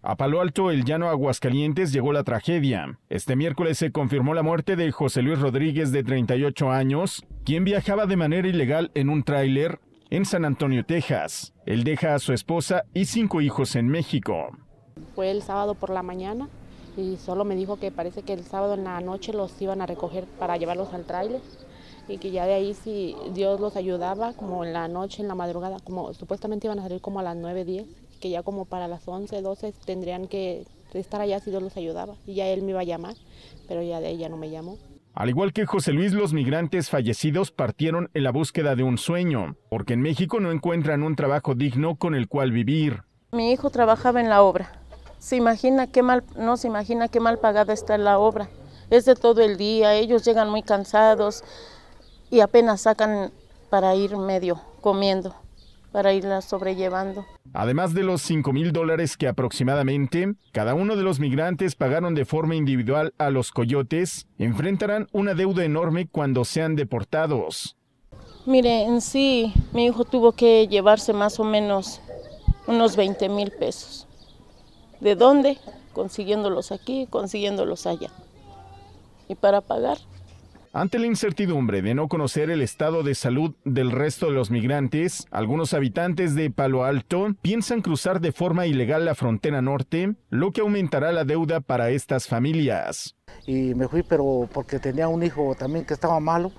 A Palo Alto, el llano Aguascalientes, llegó la tragedia. Este miércoles se confirmó la muerte de José Luis Rodríguez, de 38 años, quien viajaba de manera ilegal en un tráiler en San Antonio, Texas. Él deja a su esposa y cinco hijos en México. Fue el sábado por la mañana y solo me dijo que parece que el sábado en la noche los iban a recoger para llevarlos al tráiler y que ya de ahí si Dios los ayudaba, como en la noche, en la madrugada, como supuestamente iban a salir como a las 9, 10, que ya como para las 11, 12 tendrían que estar allá si Dios los ayudaba y ya él me iba a llamar, pero ya de ahí ya no me llamó. Al igual que José Luis, los migrantes fallecidos partieron en la búsqueda de un sueño, porque en México no encuentran un trabajo digno con el cual vivir. Mi hijo trabajaba en la obra. Se imagina qué mal, no se imagina qué mal pagada está la obra. Es de todo el día, ellos llegan muy cansados, y apenas sacan para ir medio comiendo, para irla sobrellevando. Además de los 5 mil dólares que aproximadamente cada uno de los migrantes pagaron de forma individual a los coyotes, enfrentarán una deuda enorme cuando sean deportados. Mire, en sí mi hijo tuvo que llevarse más o menos unos 20 mil pesos. ¿De dónde? Consiguiéndolos aquí, consiguiéndolos allá. Y para pagar ante la incertidumbre de no conocer el estado de salud del resto de los migrantes, algunos habitantes de Palo Alto piensan cruzar de forma ilegal la frontera norte, lo que aumentará la deuda para estas familias. Y me fui, pero porque tenía un hijo también que estaba malo,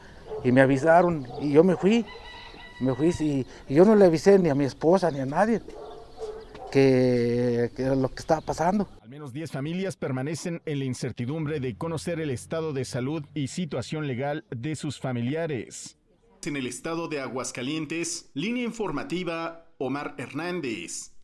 y me avisaron, y yo me fui, me fui, y, yo no le avisé ni a mi esposa ni a nadie que, lo que estaba pasando. Al menos 10 familias permanecen en la incertidumbre de conocer el estado de salud y situación legal de sus familiares. En el estado de Aguascalientes, línea informativa Omar Hernández.